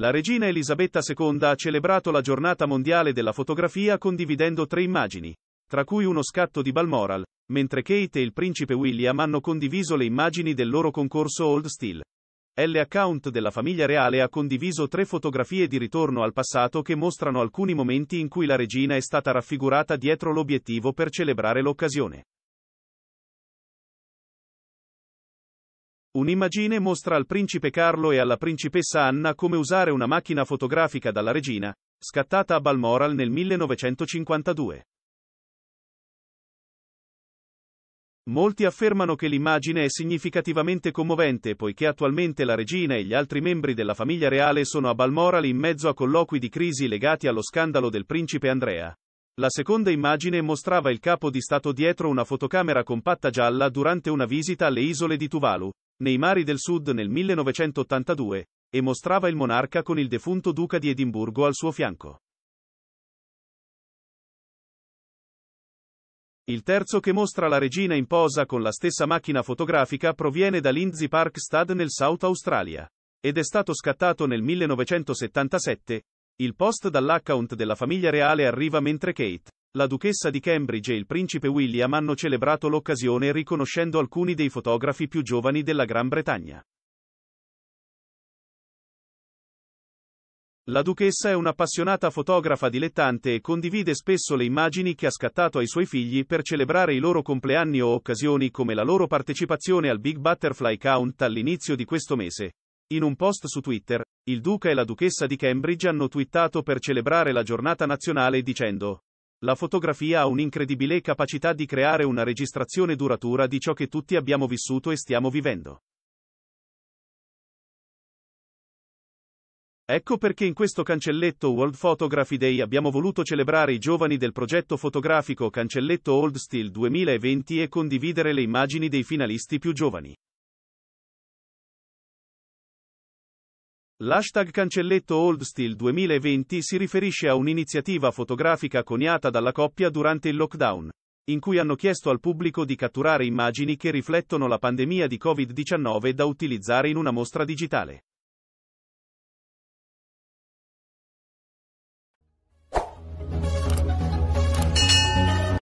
La regina Elisabetta II ha celebrato la giornata mondiale della fotografia condividendo tre immagini, tra cui uno scatto di Balmoral, mentre Kate e il principe William hanno condiviso le immagini del loro concorso Old Steel. L'account della famiglia reale ha condiviso tre fotografie di ritorno al passato che mostrano alcuni momenti in cui la regina è stata raffigurata dietro l'obiettivo per celebrare l'occasione. Un'immagine mostra al principe Carlo e alla principessa Anna come usare una macchina fotografica dalla regina, scattata a Balmoral nel 1952. Molti affermano che l'immagine è significativamente commovente poiché attualmente la regina e gli altri membri della famiglia reale sono a Balmoral in mezzo a colloqui di crisi legati allo scandalo del principe Andrea. La seconda immagine mostrava il capo di Stato dietro una fotocamera compatta gialla durante una visita alle isole di Tuvalu, nei mari del sud nel 1982, e mostrava il monarca con il defunto duca di Edimburgo al suo fianco. Il terzo che mostra la regina in posa con la stessa macchina fotografica proviene da Lindsay Park Stad nel South Australia. Ed è stato scattato nel 1977. Il post dall'account della famiglia reale arriva mentre Kate, la duchessa di Cambridge e il principe William hanno celebrato l'occasione riconoscendo alcuni dei fotografi più giovani della Gran Bretagna. La duchessa è un'appassionata fotografa dilettante e condivide spesso le immagini che ha scattato ai suoi figli per celebrare i loro compleanni o occasioni come la loro partecipazione al Big Butterfly Count all'inizio di questo mese. In un post su Twitter, il duca e la duchessa di Cambridge hanno twittato per celebrare la giornata nazionale dicendo la fotografia ha un'incredibile capacità di creare una registrazione duratura di ciò che tutti abbiamo vissuto e stiamo vivendo. Ecco perché in questo cancelletto World Photography Day abbiamo voluto celebrare i giovani del progetto fotografico Cancelletto Old Steel 2020 e condividere le immagini dei finalisti più giovani. L'hashtag Cancelletto Old Steel 2020 si riferisce a un'iniziativa fotografica coniata dalla coppia durante il lockdown, in cui hanno chiesto al pubblico di catturare immagini che riflettono la pandemia di Covid-19 da utilizzare in una mostra digitale.